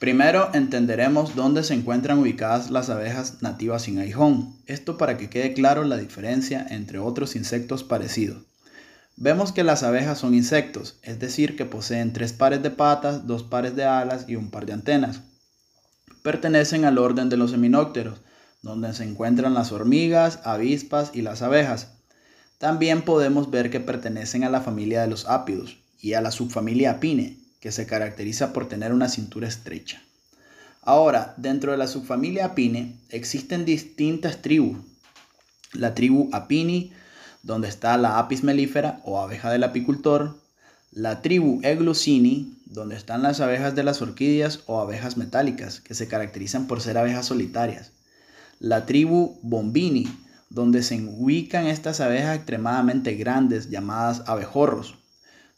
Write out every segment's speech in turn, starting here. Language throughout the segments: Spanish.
Primero entenderemos dónde se encuentran ubicadas las abejas nativas sin aijón, esto para que quede claro la diferencia entre otros insectos parecidos. Vemos que las abejas son insectos, es decir, que poseen tres pares de patas, dos pares de alas y un par de antenas. Pertenecen al orden de los seminópteros, donde se encuentran las hormigas, avispas y las abejas. También podemos ver que pertenecen a la familia de los ápidos y a la subfamilia Apine, que se caracteriza por tener una cintura estrecha. Ahora, dentro de la subfamilia Apine existen distintas tribus. La tribu Apini, donde está la apis melífera o abeja del apicultor. La tribu Eglucini, donde están las abejas de las orquídeas o abejas metálicas, que se caracterizan por ser abejas solitarias. La tribu Bombini, donde se ubican estas abejas extremadamente grandes llamadas abejorros,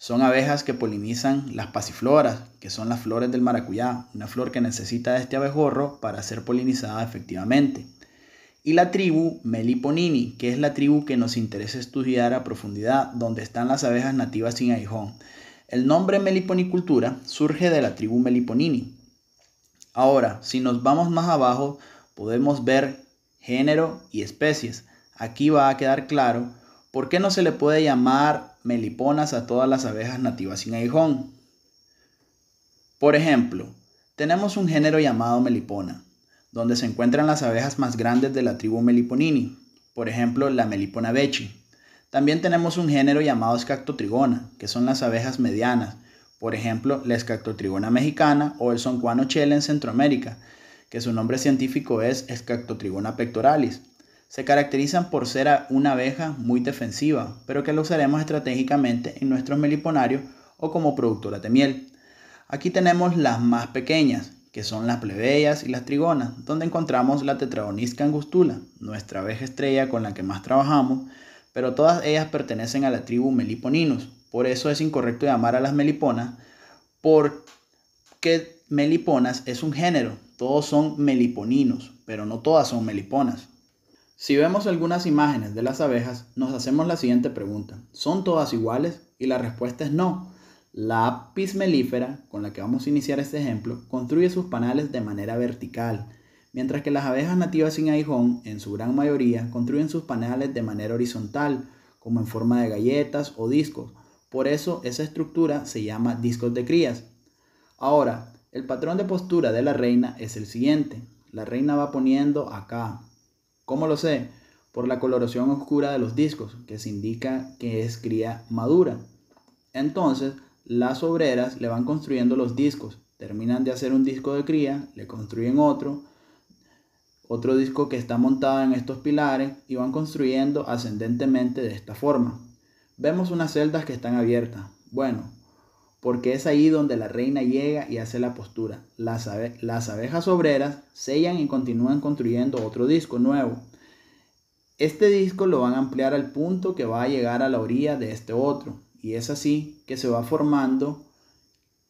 son abejas que polinizan las pasifloras, que son las flores del maracuyá, una flor que necesita de este abejorro para ser polinizada efectivamente. Y la tribu Meliponini, que es la tribu que nos interesa estudiar a profundidad, donde están las abejas nativas sin aguijón. El nombre meliponicultura surge de la tribu Meliponini. Ahora, si nos vamos más abajo, podemos ver género y especies. Aquí va a quedar claro por qué no se le puede llamar meliponas a todas las abejas nativas sin aguijón. Por ejemplo, tenemos un género llamado melipona, donde se encuentran las abejas más grandes de la tribu Meliponini, por ejemplo la Melipona vechi. También tenemos un género llamado escactotrigona, que son las abejas medianas, por ejemplo la escactotrigona mexicana o el soncuano chela en Centroamérica, que su nombre científico es escactotrigona pectoralis, se caracterizan por ser una abeja muy defensiva, pero que la usaremos estratégicamente en nuestros meliponarios o como productora de miel. Aquí tenemos las más pequeñas, que son las plebeyas y las trigonas, donde encontramos la tetragonisca angustula, nuestra abeja estrella con la que más trabajamos, pero todas ellas pertenecen a la tribu meliponinos, Por eso es incorrecto llamar a las meliponas, porque meliponas es un género, todos son meliponinos, pero no todas son meliponas. Si vemos algunas imágenes de las abejas, nos hacemos la siguiente pregunta. ¿Son todas iguales? Y la respuesta es no. La apis melífera, con la que vamos a iniciar este ejemplo, construye sus panales de manera vertical, mientras que las abejas nativas sin aguijón, en su gran mayoría, construyen sus panales de manera horizontal, como en forma de galletas o discos. Por eso esa estructura se llama discos de crías. Ahora, el patrón de postura de la reina es el siguiente. La reina va poniendo acá, ¿Cómo lo sé? Por la coloración oscura de los discos, que se indica que es cría madura. Entonces, las obreras le van construyendo los discos. Terminan de hacer un disco de cría, le construyen otro, otro disco que está montado en estos pilares y van construyendo ascendentemente de esta forma. Vemos unas celdas que están abiertas. Bueno, porque es ahí donde la reina llega y hace la postura. Las, abejas obreras sellan y continúan construyendo otro disco nuevo. Este disco lo van a ampliar al punto que va a llegar a la orilla de este otro, y es así que se va formando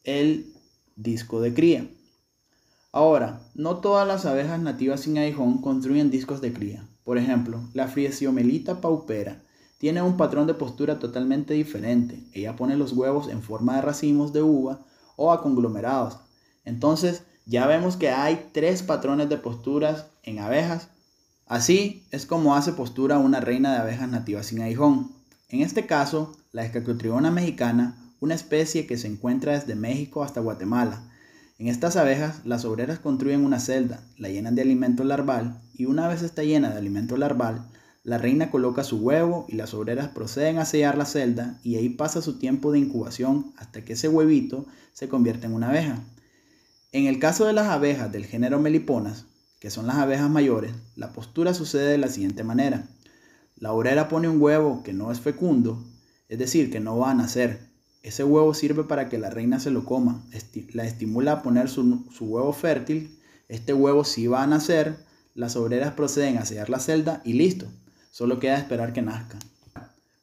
el disco de cría. Ahora, no todas las abejas nativas sin aguijón construyen discos de cría. Por ejemplo, la friesiomelita paupera tiene un patrón de postura totalmente diferente. Ella pone los huevos en forma de racimos de uva o a conglomerados. Entonces, ya vemos que hay tres patrones de posturas en abejas. Así es como hace postura una reina de abejas nativas sin aguijón. En este caso, la escacotriona mexicana, una especie que se encuentra desde México hasta Guatemala. En estas abejas, las obreras construyen una celda, la llenan de alimento larval y una vez está llena de alimento larval, la reina coloca su huevo y las obreras proceden a sellar la celda y ahí pasa su tiempo de incubación hasta que ese huevito se convierte en una abeja. En el caso de las abejas del género Meliponas, que son las abejas mayores, la postura sucede de la siguiente manera. La obrera pone un huevo que no es fecundo, es decir, que no va a nacer. Ese huevo sirve para que la reina se lo coma, la estimula a poner su, su huevo fértil, este huevo sí va a nacer, las obreras proceden a sellar la celda y listo, Solo queda esperar que nazca.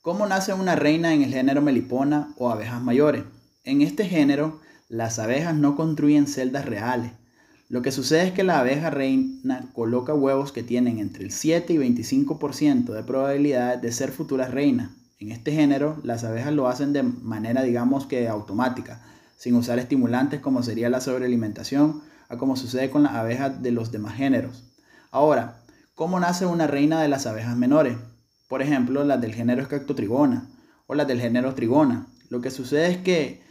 ¿Cómo nace una reina en el género Melipona o abejas mayores? En este género, las abejas no construyen celdas reales. Lo que sucede es que la abeja reina coloca huevos que tienen entre el 7 y 25% de probabilidad de ser futuras reinas. En este género, las abejas lo hacen de manera, digamos que automática, sin usar estimulantes como sería la sobrealimentación, a como sucede con las abejas de los demás géneros. Ahora, cómo nace una reina de las abejas menores, por ejemplo las del género Escactotrigona o las del género Trigona. Lo que sucede es que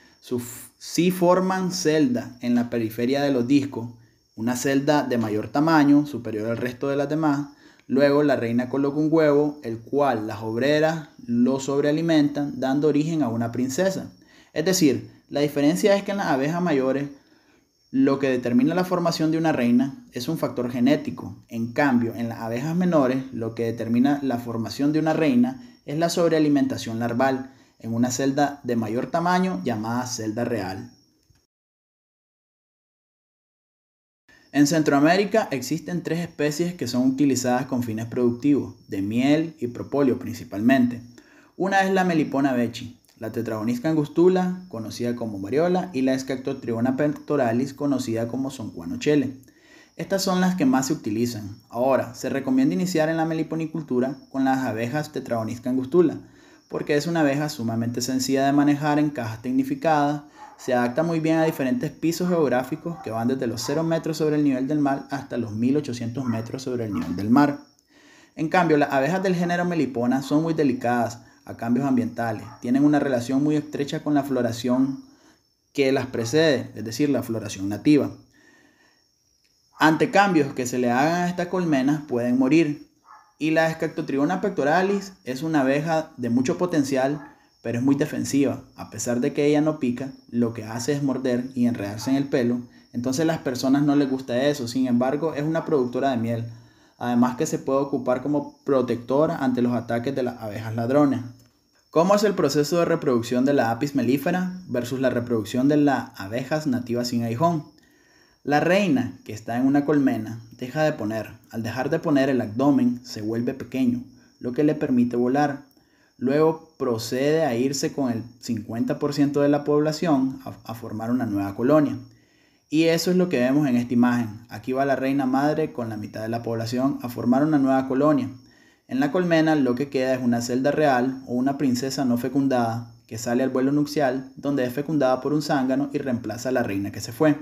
si forman celda en la periferia de los discos, una celda de mayor tamaño, superior al resto de las demás. Luego la reina coloca un huevo, el cual las obreras lo sobrealimentan, dando origen a una princesa. Es decir, la diferencia es que en las abejas mayores lo que determina la formación de una reina es un factor genético. En cambio, en las abejas menores, lo que determina la formación de una reina es la sobrealimentación larval en una celda de mayor tamaño llamada celda real. En Centroamérica existen tres especies que son utilizadas con fines productivos, de miel y propóleo principalmente. Una es la melipona bechi, la tetragonisca angustula, conocida como Mariola, y la escactotriona pectoralis, conocida como soncuanochele. Estas son las que más se utilizan. Ahora, se recomienda iniciar en la meliponicultura con las abejas tetragonisca angustula, porque es una abeja sumamente sencilla de manejar en cajas tecnificadas, se adapta muy bien a diferentes pisos geográficos que van desde los 0 metros sobre el nivel del mar hasta los 1800 metros sobre el nivel del mar. En cambio, las abejas del género melipona son muy delicadas, a cambios ambientales. Tienen una relación muy estrecha con la floración que las precede, es decir, la floración nativa. Ante cambios que se le hagan a estas colmenas pueden morir. Y la Escactotriona pectoralis es una abeja de mucho potencial, pero es muy defensiva. A pesar de que ella no pica, lo que hace es morder y enredarse en el pelo. Entonces las personas no les gusta eso. Sin embargo, es una productora de miel además que se puede ocupar como protectora ante los ataques de las abejas ladronas. ¿Cómo es el proceso de reproducción de la apis melífera versus la reproducción de las abejas nativas sin aijón? La reina, que está en una colmena, deja de poner. Al dejar de poner el abdomen se vuelve pequeño, lo que le permite volar. Luego procede a irse con el 50% de la población a formar una nueva colonia. Y eso es lo que vemos en esta imagen. Aquí va la reina madre con la mitad de la población a formar una nueva colonia. En la colmena lo que queda es una celda real o una princesa no fecundada que sale al vuelo nupcial donde es fecundada por un zángano y reemplaza a la reina que se fue.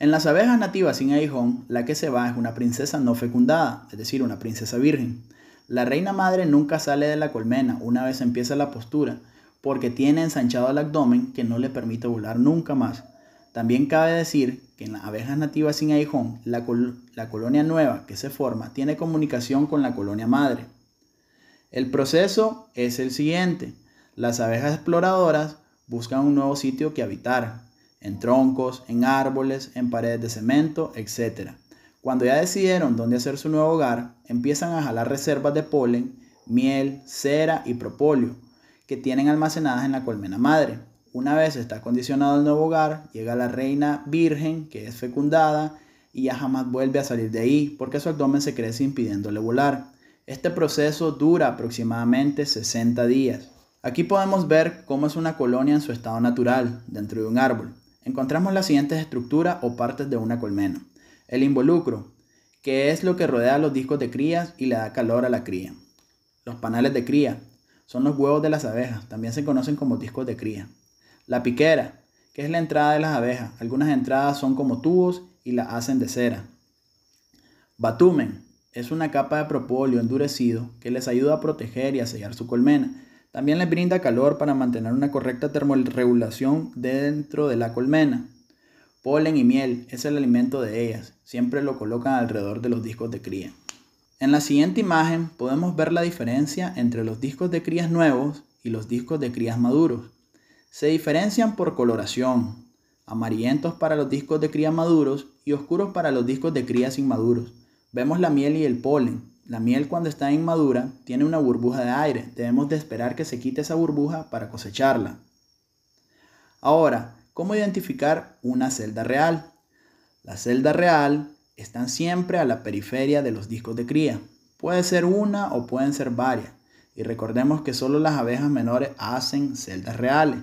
En las abejas nativas sin aguijón, la que se va es una princesa no fecundada, es decir, una princesa virgen. La reina madre nunca sale de la colmena una vez empieza la postura, porque tiene ensanchado el abdomen que no le permite volar nunca más también cabe decir que en las abejas nativas sin aguijón, la, la, colonia nueva que se forma tiene comunicación con la colonia madre. El proceso es el siguiente. Las abejas exploradoras buscan un nuevo sitio que habitar, en troncos, en árboles, en paredes de cemento, etc. Cuando ya decidieron dónde hacer su nuevo hogar, empiezan a jalar reservas de polen, miel, cera y propóleo que tienen almacenadas en la colmena madre una vez está condicionado el nuevo hogar, llega la reina virgen, que es fecundada, y ya jamás vuelve a salir de ahí, porque su abdomen se crece impidiéndole volar. Este proceso dura aproximadamente 60 días. Aquí podemos ver cómo es una colonia en su estado natural, dentro de un árbol. Encontramos las siguientes estructuras o partes de una colmena. El involucro, que es lo que rodea los discos de crías y le da calor a la cría. Los panales de cría, son los huevos de las abejas, también se conocen como discos de cría. La piquera, que es la entrada de las abejas. Algunas entradas son como tubos y la hacen de cera. Batumen es una capa de propóleo endurecido que les ayuda a proteger y a sellar su colmena. También les brinda calor para mantener una correcta termorregulación dentro de la colmena. Polen y miel es el alimento de ellas. Siempre lo colocan alrededor de los discos de cría. En la siguiente imagen podemos ver la diferencia entre los discos de crías nuevos y los discos de crías maduros. Se diferencian por coloración, amarillentos para los discos de cría maduros y oscuros para los discos de crías inmaduros. Vemos la miel y el polen. La miel cuando está inmadura tiene una burbuja de aire. Debemos de esperar que se quite esa burbuja para cosecharla. Ahora, ¿cómo identificar una celda real? La celda real están siempre a la periferia de los discos de cría. Puede ser una o pueden ser varias. Y recordemos que solo las abejas menores hacen celdas reales.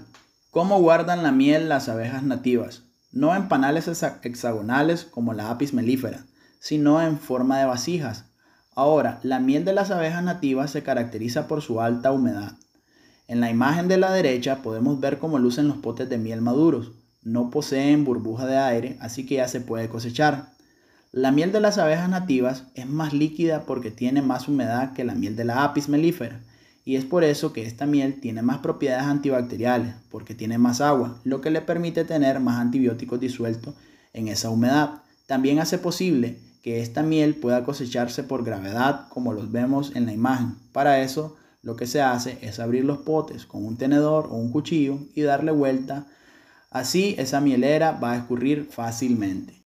¿Cómo guardan la miel las abejas nativas? No en panales hexagonales como la apis melífera, sino en forma de vasijas. Ahora, la miel de las abejas nativas se caracteriza por su alta humedad. En la imagen de la derecha podemos ver cómo lucen los potes de miel maduros. No poseen burbuja de aire, así que ya se puede cosechar. La miel de las abejas nativas es más líquida porque tiene más humedad que la miel de la apis melífera y es por eso que esta miel tiene más propiedades antibacteriales, porque tiene más agua, lo que le permite tener más antibióticos disueltos en esa humedad. También hace posible que esta miel pueda cosecharse por gravedad, como los vemos en la imagen. Para eso, lo que se hace es abrir los potes con un tenedor o un cuchillo y darle vuelta. Así esa mielera va a escurrir fácilmente.